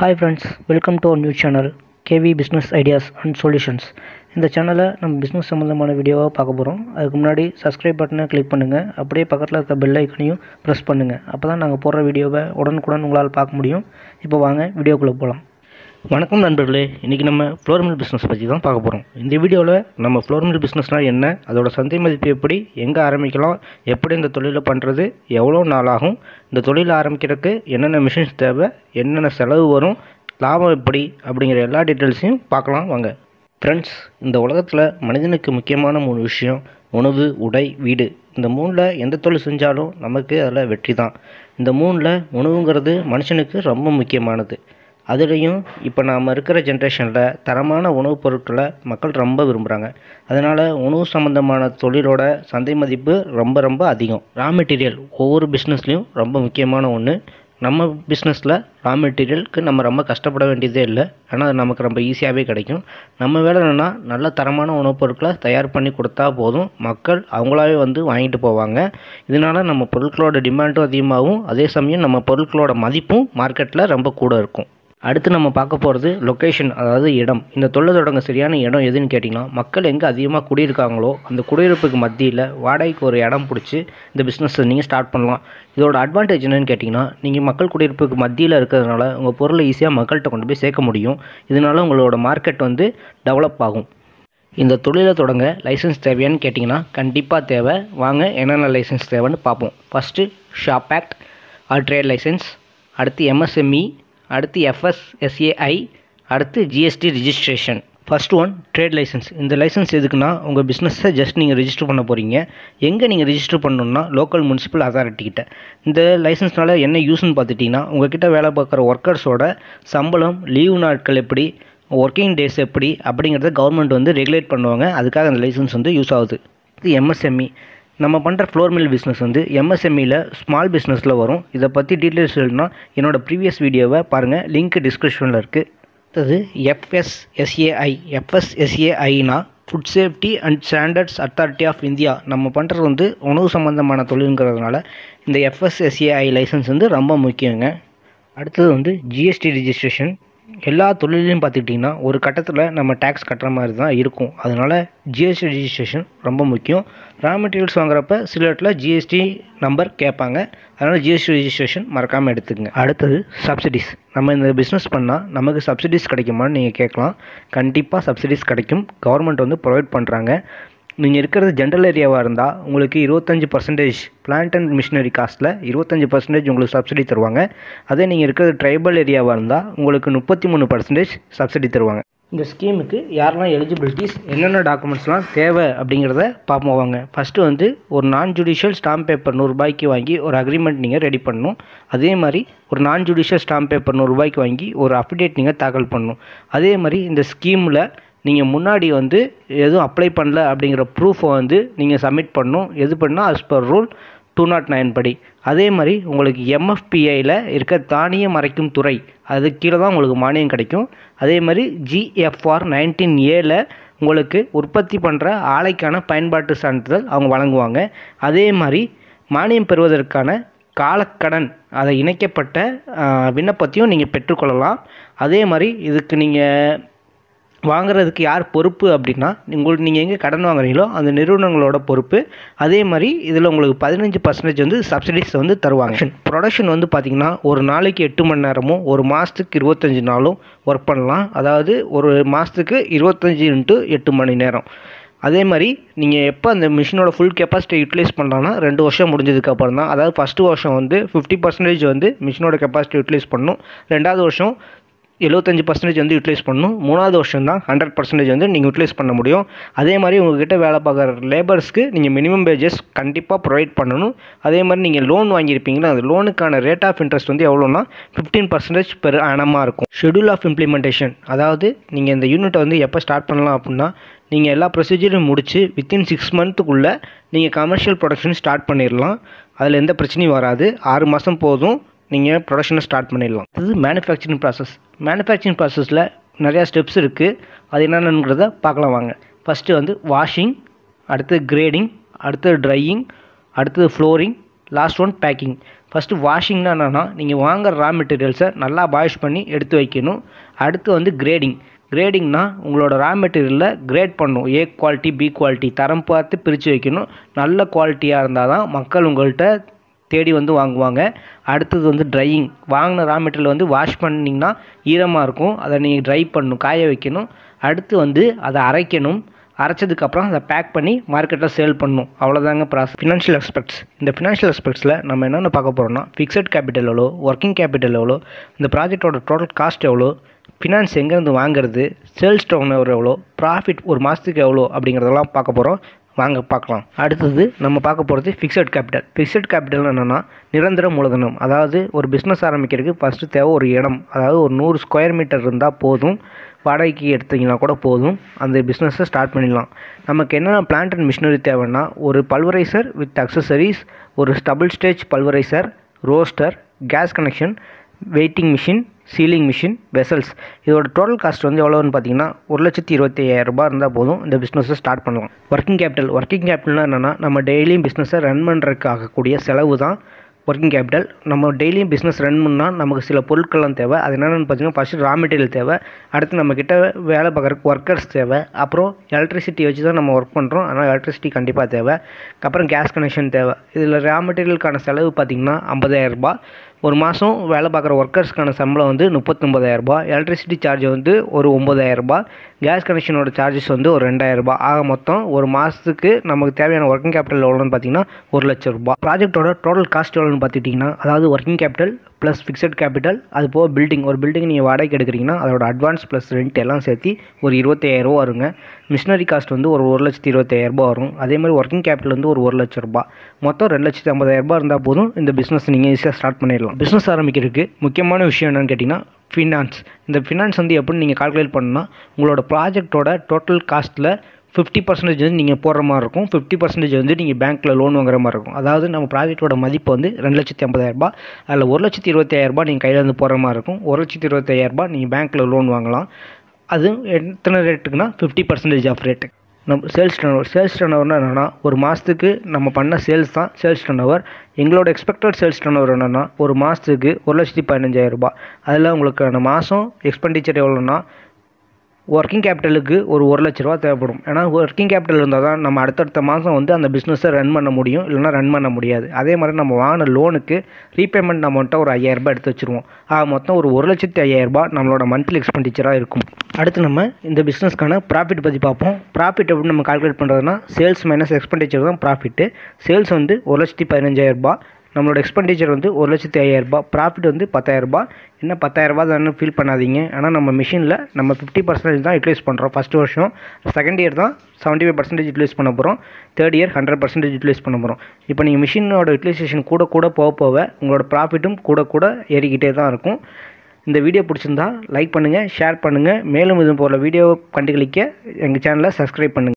hi friends welcome to our new channel KV business ideas and solutions இந்த சேனலை நம்ம business சம்மந்தமான வீடியோவாக பார்க்க போகிறோம் அதுக்கு முன்னாடி சப்ஸ்கிரைப் பட்டனை கிளிக் பண்ணுங்கள் அப்படியே பக்கத்தில் இருக்க பெல் ஐக்கனையும் ப்ரெஸ் பண்ணுங்கள் அப்போ தான் நாங்கள் போடுற வீடியோவை உடனுக்குடன் உங்களால் பார்க்க முடியும் இப்போ வாங்க வீடியோக்குள்ளே போகலாம் வணக்கம் நண்பர்களே இன்றைக்கி நம்ம ஃப்ளோர் மில் பிஸ்னஸ் பற்றி தான் பார்க்க போகிறோம் இந்த வீடியோவில் நம்ம ஃப்ளோர் மில் பிஸ்னஸ்னால் என்ன அதோட சந்தை மதிப்பு எப்படி எங்கே ஆரம்பிக்கலாம் எப்படி இந்த தொழிலை பண்ணுறது எவ்வளோ நாள் ஆகும் இந்த தொழில் ஆரம்பிக்கிறதுக்கு என்னென்ன மிஷின்ஸ் தேவை என்னென்ன செலவு வரும் லாபம் எப்படி அப்படிங்கிற எல்லா டீட்டெயில்ஸையும் பார்க்கலாம் வாங்க ஃப்ரெண்ட்ஸ் இந்த உலகத்தில் மனிதனுக்கு முக்கியமான மூணு விஷயம் உணவு உடை வீடு இந்த மூணில் எந்த தொழில் செஞ்சாலும் நமக்கு அதில் வெற்றி தான் இந்த மூணில் உணவுங்கிறது மனுஷனுக்கு ரொம்ப முக்கியமானது அதுலேயும் இப்போ நாம் இருக்கிற ஜென்ரேஷனில் தரமான உணவுப் பொருட்களை மக்கள் ரொம்ப விரும்புகிறாங்க அதனால் உணவு சம்மந்தமான தொழிலோட சந்தை மதிப்பு ரொம்ப ரொம்ப அதிகம் ரா மெட்டீரியல் ஒவ்வொரு பிஸ்னஸ்லேயும் ரொம்ப முக்கியமான ஒன்று நம்ம பிஸ்னஸில் ரா மெட்டீரியலுக்கு நம்ம ரொம்ப கஷ்டப்பட வேண்டியதே இல்லை ஆனால் அது நமக்கு ரொம்ப ஈஸியாகவே கிடைக்கும் நம்ம வேலை என்னென்னா நல்ல தரமான உணவுப் பொருட்களை தயார் பண்ணி கொடுத்தா போதும் மக்கள் அவங்களாவே வந்து வாங்கிட்டு போவாங்க இதனால் நம்ம பொருட்களோட டிமாண்டும் அதிகமாகும் அதே சமயம் நம்ம பொருட்களோட மதிப்பும் மார்க்கெட்டில் ரொம்ப கூட இருக்கும் அடுத்து நம்ம பார்க்க போகிறது லொக்கேஷன் அதாவது இடம் இந்த தொழில் தொடங்க சரியான இடம் எதுன்னு கேட்டிங்கன்னா மக்கள் எங்கே அதிகமாக குடியிருக்காங்களோ அந்த குடியிருப்புக்கு மத்தியில் வாடகைக்கு ஒரு இடம் பிடிச்சி இந்த பிஸ்னஸை நீங்கள் ஸ்டார்ட் பண்ணலாம் இதோட அட்வான்டேஜ் என்னென்னு கேட்டிங்கன்னா நீங்கள் மக்கள் குடியிருப்புக்கு மத்தியில் இருக்கிறதுனால உங்கள் பொருளை ஈஸியாக மக்கள்கிட்ட கொண்டு போய் சேர்க்க முடியும் இதனால் உங்களோட மார்க்கெட் வந்து டெவலப் ஆகும் இந்த தொழிலை தொடங்க லைசன்ஸ் தேவையான்னு கேட்டிங்கன்னா கண்டிப்பாக தேவை வாங்க என்னென்ன லைசன்ஸ் தேவைன்னு பார்ப்போம் first shop act or trade licence அடுத்து எம்எஸ்எம்இ அடுத்து எஃப்எஸ்எஸ்ஏஐ அடுத்து GST registration first one trade licence இந்த லைசன்ஸ் எதுக்குன்னா உங்கள் பிஸ்னஸை ஜஸ்ட் நீங்கள் ரிஜிஸ்டர் பண்ண போகிறீங்க எங்கே நீங்கள் ரிஜிஸ்டர் பண்ணணும்னா லோக்கல் முனிசிபல் கிட்ட இந்த லைசன்ஸ்னால என்ன யூஸ்ன்னு பார்த்துட்டிங்கன்னா உங்ககிட்ட வேலை பார்க்குற ஒர்க்கர்ஸோட சம்பளம் லீவு நாட்கள் எப்படி ஒர்க்கிங் டேஸ் எப்படி அப்படிங்கிறத கவர்மெண்ட் வந்து ரெகுலேட் பண்ணுவாங்க அதுக்காக அந்த லைசன்ஸ் வந்து யூஸ் ஆகுது இது எம்எஸ்எம்இ நம்ம பண்ணுற ஃப்ளோர் மில் பிஸ்னஸ் வந்து எம்எஸ்எம்இல ஸ்மால் பிஸ்னஸில் வரும் இதை பற்றி டீட்டெயில்ஸ் சொல்லணும்னா என்னோடய ப்ரீவியஸ் வீடியோவை பாருங்கள் லிங்க் டிஸ்கிரிப்ஷனில் இருக்குது அடுத்தது எஃப்எஸ்எஸ்ஏஐ எஃப்எஸ்எஸ்ஏஐனா food safety and standards authority of India நம்ம பண்ணுறது வந்து உணவு சம்மந்தமான தொழிலுங்கிறதுனால இந்த எஃப்எஸ்எஸ்ஏஐ லைசன்ஸ் வந்து ரொம்ப முக்கியங்க அடுத்தது வந்து ஜிஎஸ்டி ரிஜிஸ்ட்ரேஷன் எல்லா தொழிலையும் பார்த்துக்கிட்டிங்கன்னா ஒரு கட்டத்தில் நம்ம டேக்ஸ் கட்டுற மாதிரி தான் இருக்கும் அதனால் ஜிஎஸ்டி ரிஜிஸ்ட்ரேஷன் ரொம்ப முக்கியம் ரா மெட்டீரியல்ஸ் வாங்குறப்ப சில இடத்துல ஜிஎஸ்டி நம்பர் கேட்பாங்க அதனால் ஜிஎஸ்டி ரிஜிஸ்ட்ரேஷன் மறக்காமல் எடுத்துக்கங்க அடுத்தது சப்சிடிஸ் நம்ம இந்த பிஸ்னஸ் பண்ணால் நமக்கு சப்சிடிஸ் கிடைக்குமான்னு நீங்கள் கேட்கலாம் கண்டிப்பாக சப்சிடிஸ் கிடைக்கும் கவர்மெண்ட் வந்து ப்ரொவைட் பண்ணுறாங்க நீங்கள் இருக்கிறது ஜென்ரல் ஏரியாவாக இருந்தால் உங்களுக்கு இருபத்தஞ்சி பர்சன்டேஜ் பிளான்ட் அண்ட் மிஷினரி காஸ்ட்டில் இருபத்தஞ்சி பர்சன்டேஜ் உங்களுக்கு சப்சிடி தருவாங்க அதே நீங்கள் இருக்கிறது ட்ரைபல் ஏரியாவாக இருந்தால் உங்களுக்கு முப்பத்தி மூணு பர்சன்டேஜ் சப்சிடி தருவாங்க இந்த ஸ்கீமுக்கு யாரெல்லாம் எலிஜிபிலிட்டிஸ் என்னென்ன டாக்குமெண்ட்ஸ்லாம் தேவை அப்படிங்கிறத பார்ப்போம் வாங்க ஃபஸ்ட்டு வந்து ஒரு நான் ஜுடிஷியல் ஸ்டாம்ப் பேப்பர் நூறுரூபாய்க்கு வாங்கி ஒரு அக்ரிமெண்ட் நீங்கள் ரெடி பண்ணணும் அதே மாதிரி ஒரு நான் ஜுடிஷியல் ஸ்டாம்ப் பேப்பர் நூறுரூபாய்க்கு வாங்கி ஒரு அஃபிடேட் நீங்கள் தாக்கல் பண்ணணும் அதே மாதிரி இந்த ஸ்கீமில் நீங்கள் முன்னாடி வந்து எதுவும் அப்ளை பண்ணல அப்படிங்கிற ப்ரூஃபை வந்து நீங்கள் சப்மிட் பண்ணணும் எது பண்ணால் as per rule two nought nine படி அதே மாதிரி உங்களுக்கு எம்எஃபிஐயில் இருக்க தானிய மறைக்கும் துறை அது கீழே தான் உங்களுக்கு மானியம் கிடைக்கும் அதே மாதிரி ஜிஎஃப்ஆர் நைன்டீன் ஏல உங்களுக்கு உற்பத்தி பண்ணுற ஆலைக்கான பயன்பாட்டு சான்றிதழ் அவங்க வழங்குவாங்க அதே மாதிரி மானியம் பெறுவதற்கான காலக்கடன் அதை இணைக்கப்பட்ட விண்ணப்பத்தையும் நீங்கள் பெற்றுக்கொள்ளலாம் அதே மாதிரி இதுக்கு நீங்கள் வாங்குறதுக்கு யார் பொறுப்பு அப்படின்னா உங்களுக்கு நீங்கள் எங்கே கடன் வாங்குறீங்களோ அந்த நிறுவனங்களோட பொறுப்பு அதே மாதிரி இதில் உங்களுக்கு பதினஞ்சு பர்சன்டேஜ் வந்து சப்சிடிஸ் வந்து தருவாங்க ப்ரொடக்ஷன் வந்து பார்த்திங்கன்னா ஒரு நாளைக்கு எட்டு மணி நேரமும் ஒரு மாதத்துக்கு இருபத்தஞ்சி நாளும் ஒர்க் பண்ணலாம் அதாவது ஒரு மாதத்துக்கு இருபத்தஞ்சு இன்ட்டு எட்டு மணி நேரம் அதே மாதிரி நீங்கள் எப்போ அந்த மிஷினோட ஃபுல் கெப்பாசிட்டி யூட்டிலைஸ் பண்ணலாம்னா ரெண்டு வருஷம் முடிஞ்சதுக்கப்புறம் தான் அதாவது ஃபஸ்ட்டு வருஷம் வந்து ஃபிஃப்டி பர்சன்டேஜ் வந்து மிஷினோட கெப்பாசிட்டி யூட்டிலைஸ் பண்ணணும் ரெண்டாவது வருஷம் எழுபத்தஞ்சி பர்சன்டேஜ் வந்து யூட்டிலைஸ் பண்ணணும் மூணாவது வருஷம் தான் ஹண்ட்ரட் பர்சன்டேஜ் வந்து நீங்கள் யூட்டிலைஸ் பண்ண முடியும் அதே மாதிரி உங்கள்கிட்ட வேலை பார்க்குற லேபர்ஸ்க்கு நீங்கள் மினிமம் வேஜஸ் கண்டிப்பாக ப்ரொவைட் பண்ணணும் அதே மாதிரி நீங்கள் லோன் வாங்கியிருப்பீங்களா அந்த லோனுக்கான ரேட் ஆஃப் இன்ட்ரெஸ்ட் வந்து எவ்வளோனா ஃபிஃப்டீன் பர்சன்டேஜ் பெர் ஆனமாக இருக்கும் ஷெடியூல் ஆஃப் இம்ப்ளிமெண்டேஷன் அதாவது நீங்கள் இந்த யூனிட்டை வந்து எப்போ ஸ்டார்ட் பண்ணலாம் அப்படின்னா நீங்கள் எல்லா ப்ரொசீஜரும் முடித்து வித்தின் சிக்ஸ் மந்த்துக்குள்ளே நீங்கள் கமர்ஷியல் ப்ரொடக்ஷன் ஸ்டார்ட் பண்ணிடலாம் அதில் எந்த பிரச்சனையும் வராது ஆறு மாதம் போதும் நீங்கள் ப்ரொடக்ஷனை ஸ்டார்ட் பண்ணிடலாம் இது மேனுஃபேக்சரிங் ப்ராசஸ் மேனுஃபேக்சரிங் ப்ராசஸில் நிறையா ஸ்டெப்ஸ் இருக்குது அது என்னென்னங்கிறத பார்க்கலாம் வாங்க ஃபஸ்ட்டு வந்து வாஷிங் அடுத்து கிரேடிங் அடுத்தது ட்ரையிங் அடுத்தது flouring last one packing first வாஷிங்னா என்னென்னா நீங்கள் வாங்குகிற ரா மெட்டீரியல்ஸை நல்லா பாய்ஷ் பண்ணி எடுத்து வைக்கணும் அடுத்து வந்து கிரேடிங் கிரேடிங்னா உங்களோட ரா மெட்டீரியலில் கிரேட் பண்ணணும் ஏ குவாலிட்டி பி குவாலிட்டி தரம் பார்த்து பிரித்து வைக்கணும் நல்ல குவாலிட்டியாக இருந்தால் தான் மக்கள் உங்கள்கிட்ட தேடி வந்து வாங்குவாங்க அடுத்தது வந்து ட்ரையிங் வாங்கின ரா மெட்டீரியல் வந்து வாஷ் பண்ணிங்கன்னா ஈரமாக இருக்கும் அதை நீங்கள் ட்ரை பண்ணணும் காய வைக்கணும் அடுத்து வந்து அதை அரைக்கணும் அரைச்சதுக்கப்புறம் அதை பேக் பண்ணி மார்க்கெட்டில் சேல் பண்ணணும் அவ்வளோதாங்க ப்ராசஸ் ஃபினான்ஷியல் எக்ஸ்பெக்ட்ஸ் இந்த ஃபினான்ஷியல் எக்ஸ்பெக்ட்ஸில் நம்ம என்னென்ன பார்க்க போகிறோம்னா ஃபிக்ஸட் கேபிட்டல் எவ்வளோ ஒர்க்கிங் கேபிட்டல் எவ்வளோ இந்த ப்ராஜெக்டோட டோட்டல் காஸ்ட் எவ்வளோ ஃபினான்ஸ் எங்கேருந்து வாங்குறது சேல்ஸ் டவுன் எவ்வளோ ப்ராஃபிட் ஒரு மாதத்துக்கு எவ்வளோ அப்படிங்கிறதெல்லாம் பார்க்க போகிறோம் வாங்க பார்க்கலாம் அடுத்தது நம்ம பார்க்க போகிறது ஃபிக்ஸட் கேபிட்டல் ஃபிக்ஸட் கேபிட்டல் என்னென்னா நிரந்தர மூலதனம் அதாவது ஒரு பிஸ்னஸ் ஆரம்பிக்கிறதுக்கு ஃபஸ்ட்டு தேவை ஒரு இடம் அதாவது ஒரு நூறு ஸ்கொயர் மீட்டர் இருந்தால் போதும் வாடகைக்கு எடுத்திங்கன்னா கூட போதும் அந்த பிஸ்னஸை ஸ்டார்ட் பண்ணிடலாம் நமக்கு என்னென்ன பிளான்ட் அண்ட் மிஷினரி தேவைன்னா ஒரு பல்வரைசர் வித் அக்சசரிஸ் ஒரு stable stage pulveriser roaster gas connection weighting machine sealing machine vessels இதோட டோட்டல் காஸ்ட் வந்து எவ்வளோன்னு பார்த்தீங்கன்னா ஒரு லட்சத்தி இருபத்தி ஐயாயிரரூபா இருந்தால் போதும் இந்த பிஸ்னஸை ஸ்டார்ட் பண்ணலாம் ஒர்க்கிங் கேபிட்டல் ஒர்க்கிங் கேபிட்டல்னா என்னென்னா நம்ம டெய்லியும் பிஸ்னஸை ரன் பண்ணுறதுக்கு ஆகக்கூடிய செலவு தான் ஒர்க்கிங் கேபிட்டல் நம்ம டெய்லியும் பிஸ்னஸ் ரன் பண்ணால் நமக்கு சில பொருட்கள்லாம் தேவை அது என்னென்னு பார்த்தீங்கன்னா ஃபஸ்ட்டு ரா மெட்டீரியல் தேவை அடுத்து நம்மக்கிட்ட வேலை பார்க்குறக்கு ஒர்க்கர்ஸ் தேவை அப்புறம் எலக்ட்ரிசிட்டி வச்சு தான் நம்ம ஒர்க் பண்ணுறோம் ஆனால் எலக்ட்ரிசிட்டி கண்டிப்பாக தேவை அப்புறம் கேஸ் கனெக்ஷன் தேவை இதில் ரா மெட்டீரியலுக்கான செலவு பார்த்திங்கன்னா ஐம்பதாயிரரூபா ஒரு மாதம் வேலை பார்க்குற ஒர்க்கர்ஸ்க்கான சம்பளம் வந்து முப்பத்தொம்பதாயிரரூபா எலக்ட்ரிசிட்டி சார்ஜ் வந்து ஒரு ஒம்பதாயிரரூபா கேஸ் கனெக்ஷனோட சார்ஜஸ் வந்து ஒரு ரெண்டாயிரரூபா ஆக மொத்தம் ஒரு மாதத்துக்கு நமக்கு தேவையான ஒர்க்கிங் கேபிட்டல் எவ்வளோன்னு பார்த்தீங்கன்னா ஒரு லட்ச ரூபா ப்ராஜெக்ட்டோட டோட்டல் காஸ்ட் எவ்வளோன்னு பார்த்துட்டிங்கன்னா அதாவது working capital plus fixed capital அது போக பில்டிங் ஒரு பில்டிங் நீங்கள் வாடகைக்கு எடுக்கிறீங்கன்னா அதோட அட்வான்ஸ் ப்ளஸ் ரெண்ட் எல்லாம் சேர்த்து ஒரு இருபத்தாயிரரூவா வருங்க மிஷினரி காஸ்ட் வந்து ஒரு ஒரு லட்சத்தி இருபத்தாயிரரூபா வரும் அதே மாதிரி ஒர்க்கிங் கேபிட்டல் வந்து ஒரு ஒரு லட்ச ரூபா மொத்தம் ரெண்டு லட்சத்தி ஐம்பதாயிரரூபா இருந்தால் போதும் இந்த பிஸ்னஸ் நீங்கள் ஈஸியாக ஸ்டார்ட் பண்ணிடலாம் பிஸ்னஸ் ஆரம்பிக்கிறதுக்கு முக்கியமான விஷயம் என்னென்னு கேட்டிங்கன்னா ஃபினான்ஸ் இந்த ஃபினான்ஸ் வந்து எப்படி நீங்கள் கால்குலேட் பண்ணால் உங்களோட ப்ராஜெக்டோட டோட்டல் காஸ்ட்டில் ஃபிஃப்டி பர்சன்டேஜ் வந்து நீங்கள் போடுற மாதிரி இருக்கும் ஃபிஃப்டி பர்சன்டேஜ் வந்து நீங்கள் பேங்க்கில் லோன் வாங்குற மாதிரி இருக்கும் அதாவது நம்ம ப்ராஜெக்ட்டோட மதிப்பு வந்து ரெண்டு லட்சத்தி ஐம்பதாயிரரூபா அதில் ஒரு லட்சத்தி இருபத்தாயிரரூபா நீங்கள் கையில் வந்து போடுற மாதிரி இருக்கும் ஒரு லட்சத்தி இருபத்தாயிரரூபா நீங்கள் பேங்க்கில் லோன் வாங்கலாம் அது எத்தனை ரேட்டுக்குன்னா ஃபிஃப்டி பர்சன்டேஜ் ஆஃப் ரேட்டு நம்ம sales turnover sales turn ஓவர்னா என்னென்னா ஒரு மாதத்துக்கு நம்ம பண்ண சேல்ஸ் தான் சேல்ஸ் டர்ன் ஓவர் எங்களோட எக்ஸ்பெக்டட் சேல்ஸ் டர்ன் ஓவர் என்னென்னா ஒரு மாதத்துக்கு ஒரு லட்சத்தி பதினஞ்சாயிரரூபா அதில் உங்களுக்கான மாதம் எக்ஸ்பெண்டிச்சர் எவ்வளோன்னா ஒர்க்கிங் கேபிட்டலுக்கு ஒரு ஒரு லட்ச ரூபா தேவைப்படும் ஏன்னா ஒர்க்கிங் கேபிட்டல் இருந்தால் தான் நம்ம அடுத்தடுத்த மாதம் வந்து அந்த பிஸ்னஸை ரன் பண்ண முடியும் இல்லைனா ரன் பண்ண முடியாது அதே மாதிரி நம்ம வாங்கின லோனுக்கு ரீபேமெண்ட் அமௌண்ட்டை ஒரு ஐயாயிரரூபா எடுத்து வச்சுருவோம் ஆக மொத்தம் ஒரு ஒரு லட்சத்து ஐயாயிரரூபா நம்மளோட மந்த்லி எக்ஸ்பெண்டிச்சராக இருக்கும் அடுத்து நம்ம இந்த பிஸ்னஸ்க்கான ப்ராஃபிட் பற்றி பார்ப்போம் ப்ராஃபிட் அப்படின்னு நம்ம கால்குலேட் பண்ணுறதுனா சேல்ஸ் மைனஸ் எக்ஸ்பெண்டிச்சர் தான் ப்ராஃபிட்டு சேல்ஸ் வந்து ஒரு லட்சத்தி பதினஞ்சாயிரரூபா நம்மளோட எக்ஸ்பெண்டிச்சர் வந்து ஒரு லட்சத்தி ஐயாயிரரூபா ப்ராஃபிட் வந்து பத்தாயிரரூபா இன்னும் பத்தாயிரரூபா தான் ஃபீல் பண்ணாதீங்க ஆனால் நம்ம மிஷினில் நம்ம ஃபிஃப்டி பர்சன்டேஜ் தான் யூட்லைஸ் பண்ணுறோம் ஃபஸ்ட் வருஷம் செகண்ட் இயர் தான் செவன்ட்டி ஃபைவ் பர்சன்டேஜ் யூட்லைஸ் பண்ண போகிறோம் third year hundred percentage utilise பண்ண போகிறோம் இப்போ நீங்கள் மிஷினோட யூட்டிலைசேஷன் கூட கூட போக போக உங்களோட ப்ராஃபிட்டும் கூட கூட ஏறிக்கிட்டே தான் இருக்கும் இந்த வீடியோ பிடிச்சிருந்தா லைக் பண்ணுங்கள் ஷேர் பண்ணுங்கள் மேலும் இது போல் வீடியோ கண்டுகளிக்க எங்கள் சேனலை சப்ஸ்கிரைப் பண்ணுங்கள்